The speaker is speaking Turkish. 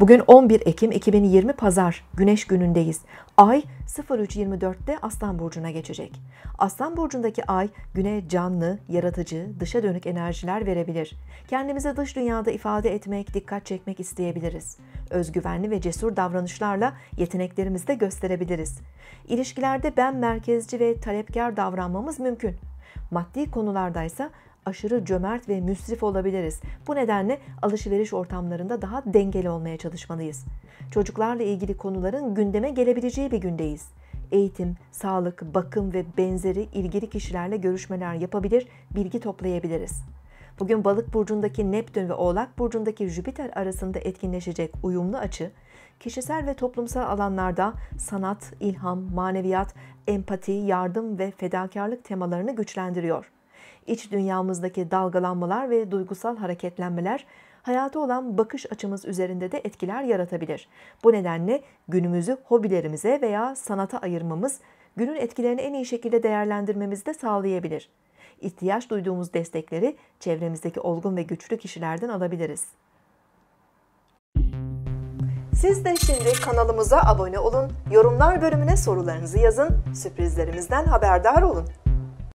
Bugün 11 Ekim 2020 Pazar, Güneş günündeyiz. Ay 03.24'te Aslan Burcu'na geçecek. Aslan Burcu'ndaki ay güne canlı, yaratıcı, dışa dönük enerjiler verebilir. Kendimize dış dünyada ifade etmek, dikkat çekmek isteyebiliriz. Özgüvenli ve cesur davranışlarla yeteneklerimizi de gösterebiliriz. İlişkilerde ben merkezci ve talepkar davranmamız mümkün. Maddi konularda ise aşırı cömert ve müsrif olabiliriz. Bu nedenle alışveriş ortamlarında daha dengeli olmaya çalışmalıyız. Çocuklarla ilgili konuların gündeme gelebileceği bir gündeyiz. Eğitim, sağlık, bakım ve benzeri ilgili kişilerle görüşmeler yapabilir, bilgi toplayabiliriz. Bugün balık burcundaki Neptün ve oğlak burcundaki Jüpiter arasında etkinleşecek uyumlu açı, kişisel ve toplumsal alanlarda sanat, ilham, maneviyat, empati, yardım ve fedakarlık temalarını güçlendiriyor iç dünyamızdaki dalgalanmalar ve duygusal hareketlenmeler hayata olan bakış açımız üzerinde de etkiler yaratabilir. Bu nedenle günümüzü hobilerimize veya sanata ayırmamız günün etkilerini en iyi şekilde değerlendirmemizi de sağlayabilir. İhtiyaç duyduğumuz destekleri çevremizdeki olgun ve güçlü kişilerden alabiliriz. Siz de şimdi kanalımıza abone olun, yorumlar bölümüne sorularınızı yazın, sürprizlerimizden haberdar olun.